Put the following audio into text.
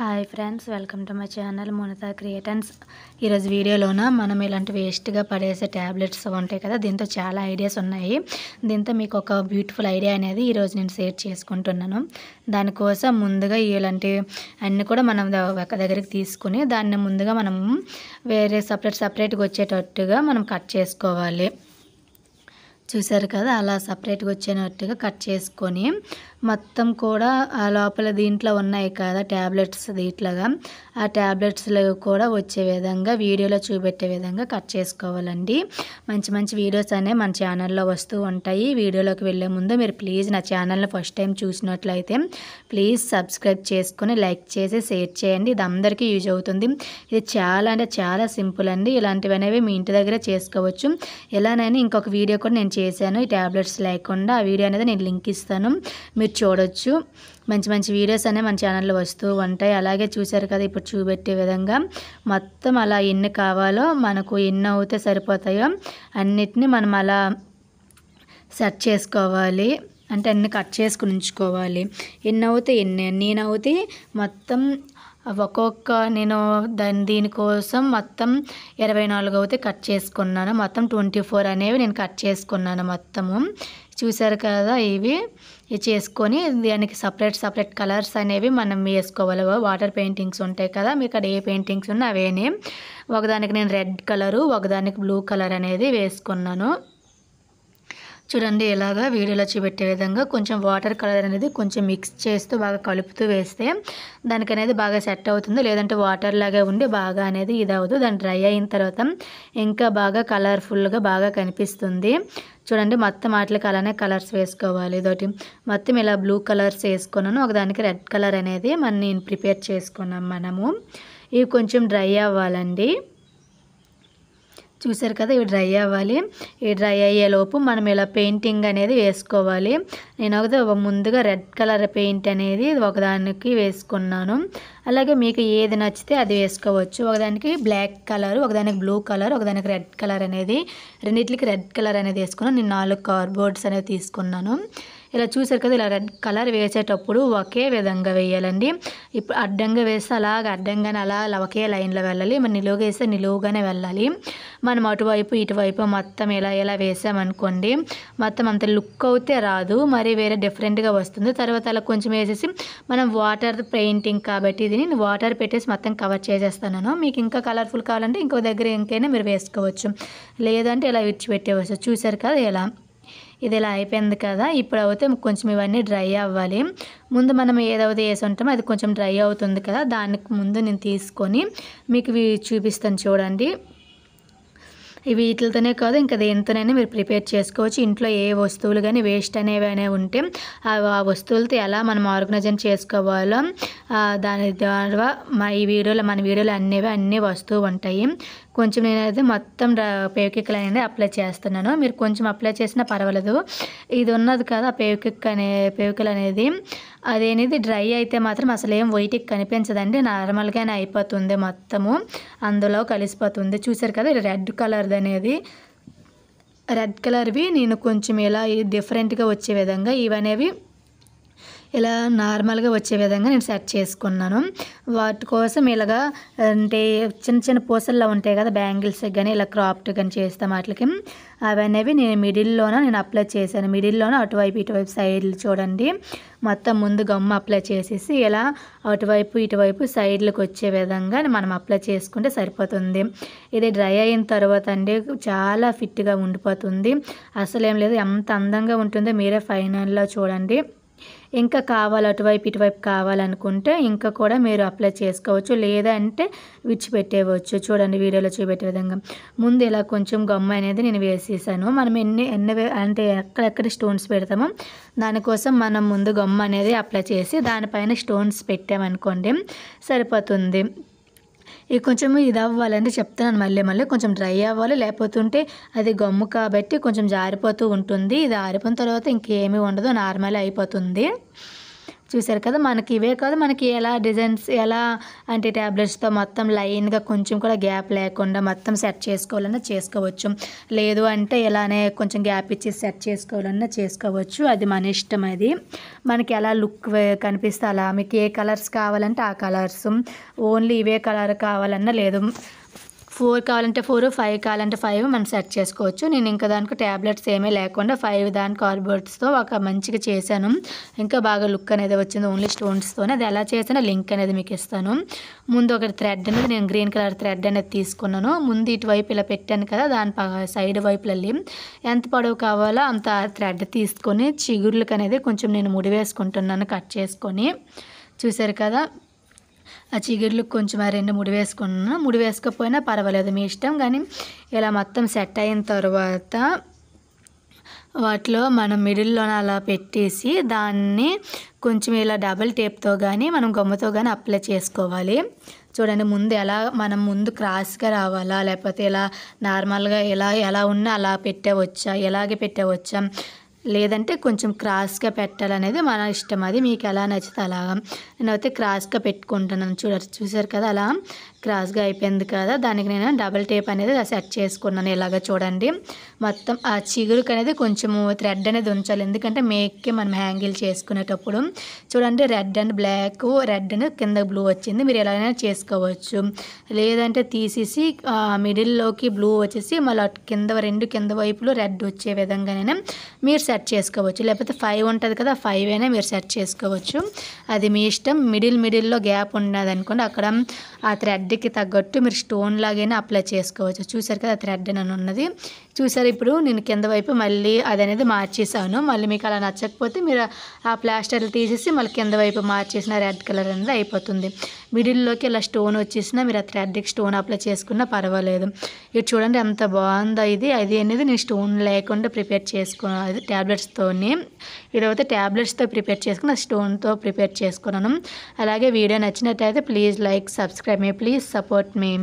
hi friends welcome to my channel మునత creations ఈరోజు వీడియోలోన మనం ఇలాంటి వేస్ట్గా పడేసే ట్యాబ్లెట్స్ ఉంటాయి కదా దీంతో చాలా ఐడియాస్ ఉన్నాయి దీంతో మీకు ఒక బ్యూటిఫుల్ ఐడియా అనేది ఈరోజు నేను షేర్ చేసుకుంటున్నాను దానికోసం ముందుగా ఇలాంటి అన్నీ కూడా మనం ఒక దగ్గరికి తీసుకుని దాన్ని ముందుగా మనం వేరే సపరేట్ సపరేట్గా వచ్చేటట్టుగా మనం కట్ చేసుకోవాలి చూసారు కదా అలా సపరేట్గా వచ్చేటట్టుగా కట్ చేసుకొని మొత్తం కూడా ఆ లోపల దీంట్లో ఉన్నాయి కదా ట్యాబ్లెట్స్ దీంట్లోగా ఆ ట్యాబ్లెట్స్లో కూడా వచ్చే విధంగా వీడియోలో చూపెట్టే విధంగా కట్ చేసుకోవాలండి మంచి మంచి వీడియోస్ అనేవి మన ఛానల్లో వస్తూ ఉంటాయి వీడియోలోకి వెళ్ళే ముందు మీరు ప్లీజ్ నా ఛానల్ని ఫస్ట్ టైం చూసినట్లయితే ప్లీజ్ సబ్స్క్రైబ్ చేసుకొని లైక్ చేసి షేర్ చేయండి ఇది అందరికీ యూజ్ అవుతుంది ఇది చాలా అంటే చాలా సింపుల్ అండి ఇలాంటివి అనేవి మీ ఇంటి దగ్గర చేసుకోవచ్చు ఎలానైనా ఇంకొక వీడియో కూడా నేను చేశాను ఈ ట్యాబ్లెట్స్ లేకుండా ఆ వీడియో అనేది నేను లింక్ ఇస్తాను మీరు చూడొచ్చు మంచి మంచి వీడియోస్ అనేవి మన ఛానల్లో వస్తూ ఉంటాయి అలాగే చూశారు కదా ఇప్పుడు చూపెట్టే విధంగా మొత్తం అలా ఎన్ని కావాలో మనకు ఎన్ని అవుతే సరిపోతాయో అన్నిటినీ మనం అలా సెట్ చేసుకోవాలి అంటే అన్ని కట్ చేసుకుని ఉంచుకోవాలి ఎన్ని అవుతాయి ఎన్ని నేను అవుతాయి మొత్తం ఒక్కొక్క నేను దాని దీనికోసం మొత్తం ఇరవై నాలుగు అయితే కట్ చేసుకున్నాను మొత్తం ట్వంటీ ఫోర్ అనేవి నేను కట్ చేసుకున్నాను మొత్తము చూసారు కదా ఇవి చేసుకొని దానికి సపరేట్ సపరేట్ కలర్స్ అనేవి మనం వేసుకోవాలి వాటర్ పెయింటింగ్స్ ఉంటాయి కదా మీకు అక్కడ ఏ పెయింటింగ్స్ ఉన్నా అవేనే ఒకదానికి నేను రెడ్ కలరు ఒకదానికి బ్లూ కలర్ అనేది వేసుకున్నాను చూడండి ఇలాగా వీడియోలో చూపెట్టే విధంగా కొంచెం వాటర్ కలర్ అనేది కొంచెం మిక్స్ చేస్తూ బాగా కలుపుతూ వేస్తే దానికి అనేది బాగా సెట్ అవుతుంది లేదంటే వాటర్ లాగా ఉండి బాగా అనేది ఇది అవుతుంది దాని డ్రై అయిన తర్వాత ఇంకా బాగా కలర్ఫుల్గా బాగా కనిపిస్తుంది చూడండి మొత్తం వాటికి అలానే కలర్స్ వేసుకోవాలి ఇదొకటి మొత్తం ఇలా బ్లూ కలర్స్ వేసుకున్నాను ఒకదానికి రెడ్ కలర్ అనేది మనం నేను ప్రిపేర్ చేసుకున్నాం మనము ఇవి కొంచెం డ్రై అవ్వాలండి చూసారు కదా ఇవి డ్రై అవ్వాలి ఈ డ్రై అయ్యేలోపు మనం ఇలా పెయింటింగ్ అనేది వేసుకోవాలి నేను ఒక ముందుగా రెడ్ కలర్ పెయింట్ అనేది ఒకదానికి వేసుకున్నాను అలాగే మీకు ఏది నచ్చితే అది వేసుకోవచ్చు ఒకదానికి బ్లాక్ కలర్ ఒకదానికి బ్లూ కలర్ ఒకదానికి రెడ్ కలర్ అనేది రెండింటికి రెడ్ కలర్ అనేది వేసుకున్నాను నేను నాలుగు కార్డ్ అనేవి తీసుకున్నాను ఇలా చూసారు కదా ఇలా రెడ్ కలర్ వేసేటప్పుడు ఒకే విధంగా వేయాలండి ఇప్పుడు అడ్డంగా వేస్తే అలాగ అడ్డంగానే అలా ఒకే లైన్లో వెళ్ళాలి మనం నిలువుగా వేస్తే నిలువుగానే వెళ్ళాలి మనం అటువైపు ఇటువైపు మొత్తం ఇలా ఇలా వేసామనుకోండి మొత్తం అంత లుక్ అయితే రాదు మరి వేరే డిఫరెంట్గా వస్తుంది తర్వాత అలా కొంచెం వేసేసి మనం వాటర్ పెయింటింగ్ కాబట్టి ఇది నేను వాటర్ పెట్టేసి మొత్తం కవర్ చేసేస్తాను మీకు ఇంకా కలర్ఫుల్ కావాలంటే ఇంకో దగ్గర ఇంకైనా మీరు వేసుకోవచ్చు లేదంటే ఇలా విడిచిపెట్టేవచ్చు చూసారు కదా ఇలా ఇది ఇలా అయిపోయింది కదా ఇప్పుడు అయితే కొంచెం ఇవన్నీ డ్రై అవ్వాలి ముందు మనం ఏదైతే వేసి ఉంటామో అది కొంచెం డ్రై అవుతుంది కదా దానికి ముందు నేను తీసుకొని మీకు చూపిస్తాను చూడండి వీటితోనే కాదు ఇంకా దేనితోనైనా మీరు ప్రిపేర్ చేసుకోవచ్చు ఇంట్లో ఏ వస్తువులు కానీ వేస్ట్ అనేవి ఉంటే ఆ వస్తువులతో ఎలా మనం ఆర్గనైజన్ చేసుకోవాలో దాని ద్వారా మా ఈ వీడియోలో మన వీడియోలు అనేవి అన్నీ వస్తువు ఉంటాయి కొంచెం నేనైతే మొత్తం పేవకిక్కలు అనేది అప్లై చేస్తున్నాను మీరు కొంచెం అప్లై చేసినా పర్వాలేదు ఇది ఉన్నది కదా పేవకిక్ అనే పేవకిల్ అనేది అదేనిది డ్రై అయితే మాత్రం అసలు ఏం వైట్కి కనిపించదండి నార్మల్గానే అయిపోతుంది మొత్తము అందులో కలిసిపోతుంది చూసారు కదా రెడ్ కలర్ అనేది రెడ్ కలర్వి నేను కొంచెం ఇలా డిఫరెంట్గా వచ్చే విధంగా ఇవనేవి ఇలా నార్మల్గా వచ్చే విధంగా నేను సెట్ చేసుకున్నాను వాటి కోసం ఇలాగా అంటే చిన్న చిన్న పూసల్లో ఉంటాయి కదా బ్యాంగిల్స్ కానీ ఇలా క్రాఫ్ట్ కానీ చేస్తాం వాటికి అవి అనేవి నేను మిడిల్లోన నేను అప్లై చేశాను మిడిల్లోనూ అటువైపు ఇటువైపు సైడ్లు చూడండి మొత్తం ముందు గమ్మ అప్లై చేసేసి ఇలా అటువైపు ఇటువైపు సైడ్లకు వచ్చే విధంగా మనం అప్లై చేసుకుంటే సరిపోతుంది ఇది డ్రై అయిన తర్వాత అండి చాలా ఫిట్గా ఉండిపోతుంది అసలు ఏం లేదు ఎంత అందంగా ఉంటుందో మీరే ఫైనల్లో చూడండి ఇంకా కావాలి అటువైపు ఇటువైపు కావాలనుకుంటే ఇంకా కూడా మీరు అప్లై చేసుకోవచ్చు లేదంటే విడిచిపెట్టేవచ్చు చూడండి వీడియోలో చూపెట్టే విధంగా ముందు ఇలా కొంచెం గమ్మ అనేది నేను వేసేసాను మనం ఎన్ని ఎన్ని అంటే ఎక్కడెక్కడ స్టోన్స్ పెడతామో దానికోసం మనం ముందు గమ్మ అనేది అప్లై చేసి దానిపైన స్టోన్స్ పెట్టామనుకోండి సరిపోతుంది ఇక కొంచెం ఇది అవ్వాలని చెప్తున్నాను మళ్ళీ మళ్ళీ కొంచెం డ్రై అవ్వాలి లేకపోతుంటే అది గమ్ము కాబట్టి కొంచెం జారిపోతూ ఉంటుంది ఇది ఆరిపోయిన తర్వాత ఇంకేమీ ఉండదు నార్మల్ అయిపోతుంది చూసారు కదా మనకి ఇవే కాదు మనకి ఎలా డిజైన్స్ ఎలా అంటే ట్యాబ్లెట్స్తో మొత్తం లైన్గా కొంచెం కూడా గ్యాప్ లేకుండా మొత్తం సెట్ చేసుకోవాలన్నా చేసుకోవచ్చు లేదు అంటే ఇలానే కొంచెం గ్యాప్ ఇచ్చి సెట్ చేసుకోవాలన్నా చేసుకోవచ్చు అది మన ఇష్టం అది మనకి ఎలా లుక్ కనిపిస్తే అలా మీకు ఏ కలర్స్ కావాలంటే ఆ కలర్స్ ఓన్లీ ఇవే కలర్ కావాలన్నా లేదు ఫోర్ కావాలంటే ఫోర్ ఫైవ్ కావాలంటే ఫైవ్ మనం సెట్ చేసుకోవచ్చు నేను ఇంకా దానికి ట్యాబ్లెట్స్ ఏమీ లేకుండా ఫైవ్ దాని కార్బోర్డ్స్తో ఒక మంచిగా చేశాను ఇంకా బాగా లుక్ అనేది వచ్చింది ఓన్లీ స్టోన్స్తోనే అది ఎలా చేసినా లింక్ అనేది మీకు ఇస్తాను ముందు ఒక థ్రెడ్ అనేది నేను గ్రీన్ కలర్ థ్రెడ్ అనేది తీసుకున్నాను ముందు ఇటువైపు ఇలా పెట్టాను కదా దాని సైడ్ వైపు వెళ్ళి ఎంత పొడవు కావాలో అంత థ్రెడ్ తీసుకొని చిగుర్లకు అనేది కొంచెం నేను ముడి వేసుకుంటున్నాను కట్ చేసుకొని చూసారు కదా ఆ చీగిర్లు కొంచెం రెండు ముడి వేసుకున్నా ముడి వేసుకోకపోయినా పర్వాలేదు మీ ఇష్టం కానీ ఇలా మొత్తం సెట్ అయిన తర్వాత వాటిలో మనం మిడిల్లోన అలా పెట్టేసి దాన్ని కొంచెం ఇలా డబల్ టేప్తో కానీ మనం గొమ్మతో కానీ అప్లై చేసుకోవాలి చూడండి ముందు ఎలా మనం ముందు క్రాస్గా రావాలా లేకపోతే ఇలా నార్మల్గా ఎలా ఎలా ఉన్నా అలా పెట్టవచ్చా ఎలాగే పెట్టవచ్చా లేదంటే కొంచెం క్రాస్గా పెట్టాలనేది మన ఇష్టం అది మీకు ఎలా నచ్చితే అలాగా నేనైతే క్రాస్గా పెట్టుకుంటున్నాను చూడచ్చు చూసారు కదా అలా క్రాస్గా అయిపోయింది కదా దానికి నేను డబల్ టేప్ అనేది సెట్ చేసుకున్నాను ఇలాగ చూడండి మొత్తం ఆ చిగురుకు అనేది కొంచెము థ్రెడ్ అనేది ఉంచాలి ఎందుకంటే మేక్కి మనం హ్యాంగిల్ చేసుకునేటప్పుడు చూడండి red and black red and కింద బ్లూ వచ్చింది మీరు ఎలాగైనా చేసుకోవచ్చు లేదంటే తీసేసి మిడిల్లోకి బ్లూ వచ్చేసి మళ్ళీ కింద రెండు కింద వైపులో రెడ్ వచ్చే విధంగానే మీరు సెట్ సెట్ చేసుకోవచ్చు లేకపోతే ఫైవ్ ఉంటుంది కదా ఫైవ్ అయినా మీరు సెట్ చేసుకోవచ్చు అది మీ ఇష్టం మిడిల్ మిడిల్లో గ్యాప్ ఉన్నది అనుకోండి అక్కడ ఆ థ్రెడ్కి తగ్గట్టు మీరు స్టోన్ లాగైనా అప్లై చేసుకోవచ్చు చూసారు కదా థ్రెడ్ అని ఉన్నది చూసారు ఇప్పుడు నేను కింద వైపు మళ్ళీ అదనేది మార్చేసాను మళ్ళీ మీకు అలా నచ్చకపోతే మీరు ఆ ప్లాస్టర్లు తీసేసి మళ్ళీ కింద వైపు మార్చేసిన రెడ్ కలర్ అనేది అయిపోతుంది మిడిల్లోకి ఇలా స్టోన్ వచ్చేసినా మీరు ఆ థ్రెడ్కి స్టోన్ అప్లై చేసుకున్నా పర్వాలేదు ఇది చూడండి ఎంత బాగుందో ఇది అది అనేది నేను స్టోన్ లేకుండా ప్రిపేర్ చేసుకున్నాను అది ట్యాబ్లెట్స్తోనే ఇదైతే ట్యాబ్లెట్స్తో ప్రిపేర్ చేసుకుని స్టోన్తో ప్రిపేర్ చేసుకున్నాను అలాగే వీడియో నచ్చినట్టయితే ప్లీజ్ లైక్ సబ్స్క్రైబ్ మీ ప్లీజ్ సపోర్ట్ మీ